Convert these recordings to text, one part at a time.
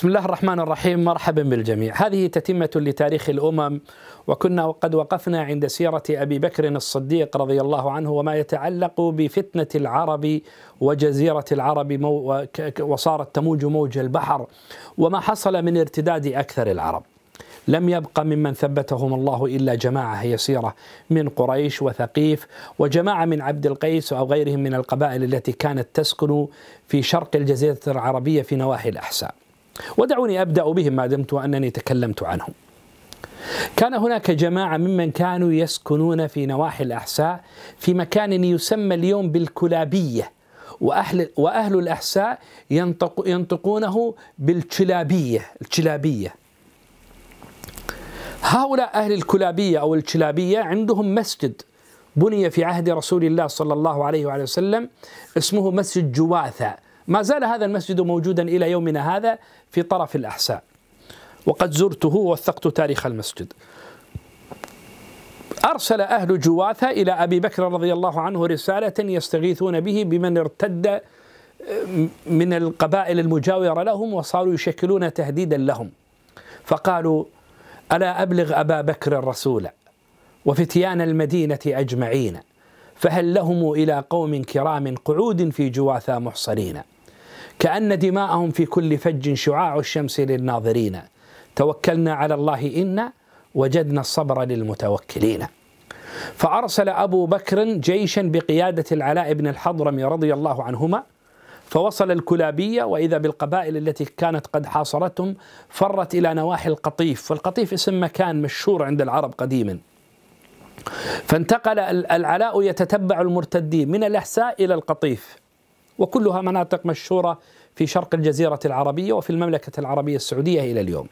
بسم الله الرحمن الرحيم مرحبا بالجميع هذه تتمة لتاريخ الأمم وكنا قد وقفنا عند سيرة أبي بكر الصديق رضي الله عنه وما يتعلق بفتنة العرب وجزيرة العرب وصارت تموج موج البحر وما حصل من ارتداد أكثر العرب لم يبق ممن ثبتهم الله إلا جماعة يسيرة من قريش وثقيف وجماعة من عبد القيس أو غيرهم من القبائل التي كانت تسكن في شرق الجزيرة العربية في نواحي الأحساء ودعوني ابدا بهم ما دمت انني تكلمت عنهم. كان هناك جماعه ممن كانوا يسكنون في نواحي الاحساء في مكان يسمى اليوم بالكلابيه واهل واهل الاحساء ينطق ينطقونه بالكلابيه، الكلابيه. هؤلاء اهل الكلابيه او الكلابيه عندهم مسجد بني في عهد رسول الله صلى الله عليه وآله وسلم اسمه مسجد جواثه ما زال هذا المسجد موجودا إلى يومنا هذا في طرف الأحساء وقد زرته ووثقت تاريخ المسجد أرسل أهل جواثة إلى أبي بكر رضي الله عنه رسالة يستغيثون به بمن ارتد آه، من القبائل المجاورة لهم وصاروا يشكلون تهديدا لهم فقالوا ألا أبلغ أبا بكر الرسول وفتيان المدينة أجمعين فهل لهم إلى قوم كرام قعود في جواثة محصرين كأن دماءهم في كل فج شعاع الشمس للناظرين توكلنا على الله إنا وجدنا الصبر للمتوكلين فأرسل أبو بكر جيشا بقيادة العلاء بن الحضرم رضي الله عنهما فوصل الكلابية وإذا بالقبائل التي كانت قد حاصرتهم فرت إلى نواحي القطيف والقطيف اسم مكان مشهور عند العرب قديما فانتقل العلاء يتتبع المرتدين من الأحساء إلى القطيف وكلها مناطق مشهورة في شرق الجزيرة العربية وفي المملكة العربية السعودية إلى اليوم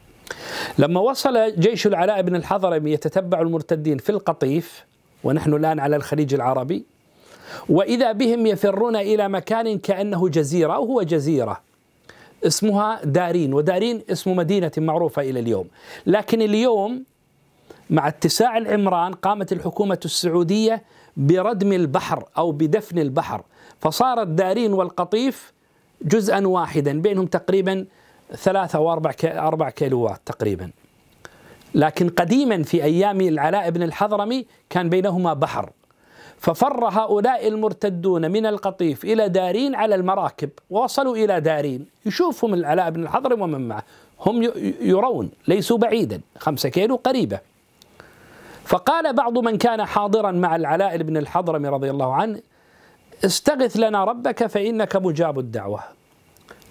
لما وصل جيش العلاء بن الحضرمي يتتبع المرتدين في القطيف ونحن الآن على الخليج العربي وإذا بهم يفرون إلى مكان كأنه جزيرة أو هو جزيرة اسمها دارين ودارين اسم مدينة معروفة إلى اليوم لكن اليوم مع اتساع العمران قامت الحكومة السعودية بردم البحر أو بدفن البحر فصار الدارين والقطيف جزءا واحدا بينهم تقريبا ثلاثة أو أربع كيلوات تقريبا لكن قديما في أيام العلاء بن الحضرمي كان بينهما بحر ففر هؤلاء المرتدون من القطيف إلى دارين على المراكب ووصلوا إلى دارين يشوفهم العلاء بن الحضرمي ومن معه هم يرون ليسوا بعيدا خمسة كيلو قريبة فقال بعض من كان حاضرا مع العلاء بن الحضرمي رضي الله عنه استغث لنا ربك فإنك مجاب الدعوة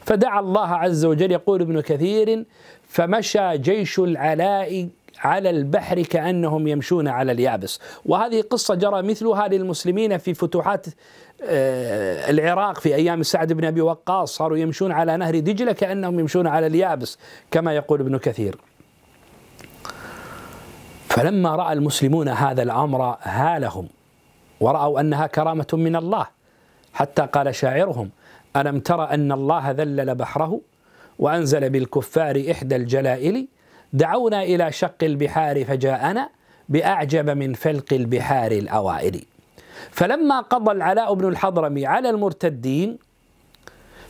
فدعا الله عز وجل يقول ابن كثير فمشى جيش العلاء على البحر كأنهم يمشون على اليابس وهذه قصة جرى مثلها للمسلمين في فتوحات آه، العراق في أيام سعد بن أبي وقاص صاروا يمشون على نهر دجلة كأنهم يمشون على اليابس كما يقول ابن كثير فلما راى المسلمون هذا الامر هالهم وراوا انها كرامه من الله حتى قال شاعرهم الم تر ان الله ذلل بحره وانزل بالكفار احدى الجلائل دعونا الى شق البحار فجاءنا باعجب من فلق البحار الاوائل فلما قضى العلاء بن الحضرمي على المرتدين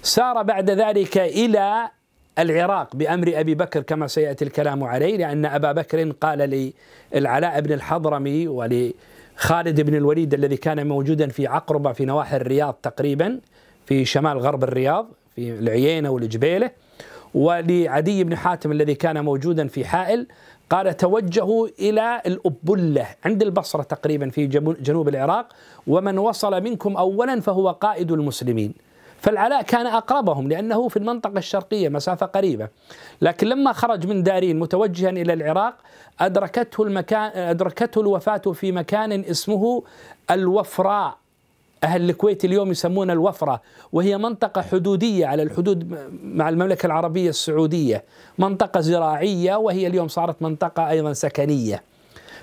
سار بعد ذلك الى العراق بأمر أبي بكر كما سيأتي الكلام عليه لأن أبا بكر قال للعلاء بن الحضرمي ولخالد بن الوليد الذي كان موجودا في عقربة في نواحي الرياض تقريبا في شمال غرب الرياض في العيينة والجبيلة ولعدي بن حاتم الذي كان موجودا في حائل قال توجهوا إلى الأبلة عند البصرة تقريبا في جنوب العراق ومن وصل منكم أولا فهو قائد المسلمين فالعلاء كان أقربهم لأنه في المنطقة الشرقية مسافة قريبة لكن لما خرج من دارين متوجها إلى العراق أدركته, المكان أدركته الوفاة في مكان اسمه الوفراء أهل الكويت اليوم يسمون الوفرة وهي منطقة حدودية على الحدود مع المملكة العربية السعودية منطقة زراعية وهي اليوم صارت منطقة أيضا سكنية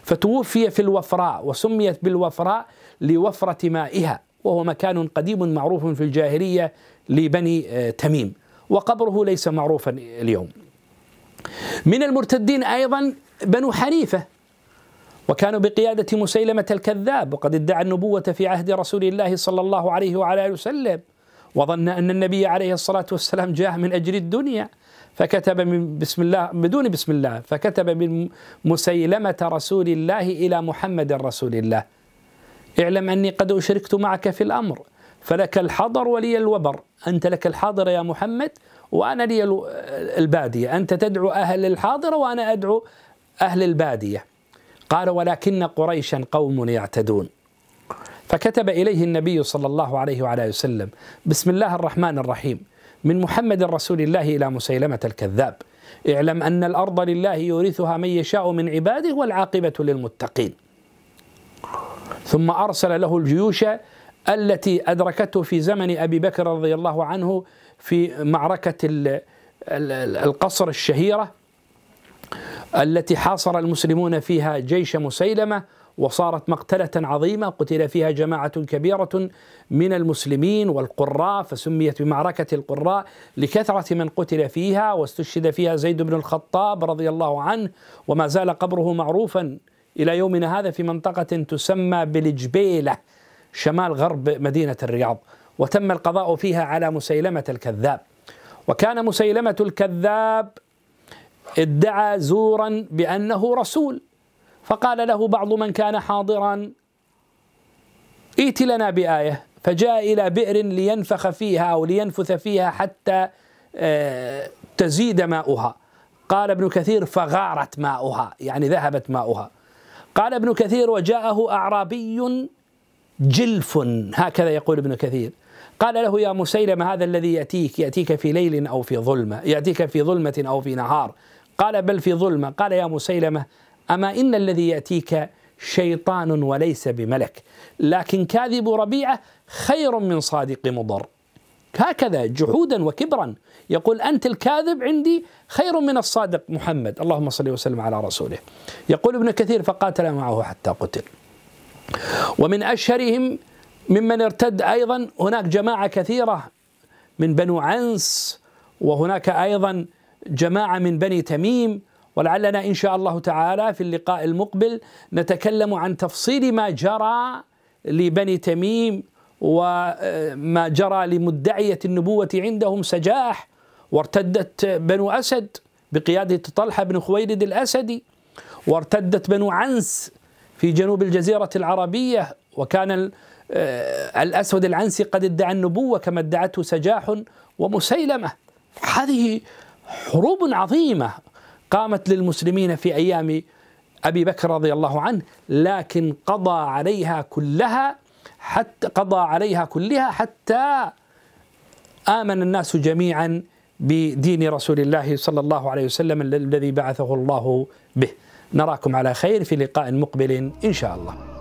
فتوفي في الوفراء وسميت بالوفراء لوفرة مائها وهو مكان قديم معروف في الجاهلية لبني آه، تميم وقبره ليس معروفا اليوم من المرتدين أيضا بنو حنيفة وكانوا بقيادة مسيلمة الكذاب وقد ادعى النبوة في عهد رسول الله صلى الله عليه وعلى آله وسلم وظن أن النبي عليه الصلاة والسلام جاء من أجل الدنيا فكتب من بسم الله بدون بسم الله فكتب من مسيلمة رسول الله إلى محمد رسول الله اعلم أني قد أشركت معك في الأمر فلك الحضر ولي الوبر أنت لك الحاضر يا محمد وأنا لي البادية أنت تدعو أهل الحاضرة وأنا أدعو أهل البادية قال ولكن قريشا قوم يعتدون فكتب إليه النبي صلى الله عليه وعلى وسلم بسم الله الرحمن الرحيم من محمد رسول الله إلى مسيلمة الكذاب اعلم أن الأرض لله يورثها من يشاء من عباده والعاقبة للمتقين ثم أرسل له الجيوش التي أدركته في زمن أبي بكر رضي الله عنه في معركة القصر الشهيرة التي حاصر المسلمون فيها جيش مسيلمة وصارت مقتلة عظيمة قتل فيها جماعة كبيرة من المسلمين والقراء فسميت بمعركة القراء لكثرة من قتل فيها واستشهد فيها زيد بن الخطاب رضي الله عنه وما زال قبره معروفا إلى يومنا هذا في منطقة تسمى بالجبيلة شمال غرب مدينة الرياض وتم القضاء فيها على مسيلمة الكذاب وكان مسيلمة الكذاب ادعى زورا بأنه رسول فقال له بعض من كان حاضرا ائت لنا بآية فجاء إلى بئر لينفخ فيها أو لينفث فيها حتى آه، تزيد ماؤها قال ابن كثير فغارت ماؤها يعني ذهبت ماؤها قال ابن كثير وجاءه أعرابي جلف هكذا يقول ابن كثير قال له يا مسيلمة هذا الذي يأتيك يأتيك في ليل أو في ظلمة يأتيك في ظلمة أو في نهار قال بل في ظلمة قال يا مسيلمة أما إن الذي يأتيك شيطان وليس بملك لكن كاذب ربيعة خير من صادق مضر هكذا جحودا وكبرا يقول أنت الكاذب عندي خير من الصادق محمد اللهم صل وسلم على رسوله يقول ابن كثير فقاتل معه حتى قتل ومن أشهرهم ممن ارتد أيضا هناك جماعة كثيرة من بنو عنس وهناك أيضا جماعة من بني تميم ولعلنا إن شاء الله تعالى في اللقاء المقبل نتكلم عن تفصيل ما جرى لبني تميم وما جرى لمدعية النبوة عندهم سجاح وارتدت بنو أسد بقيادة طلحة بن خويلد الأسدي وارتدت بنو عنس في جنوب الجزيرة العربية وكان آه، الأسود العنسي قد ادعى النبوة كما ادعته سجاح ومسيلمة هذه حروب عظيمة قامت للمسلمين في أيام أبي بكر رضي الله عنه لكن قضى عليها كلها حتى قضى عليها كلها حتى آمن الناس جميعا بدين رسول الله صلى الله عليه وسلم الذي بعثه الله به نراكم على خير في لقاء مقبل إن شاء الله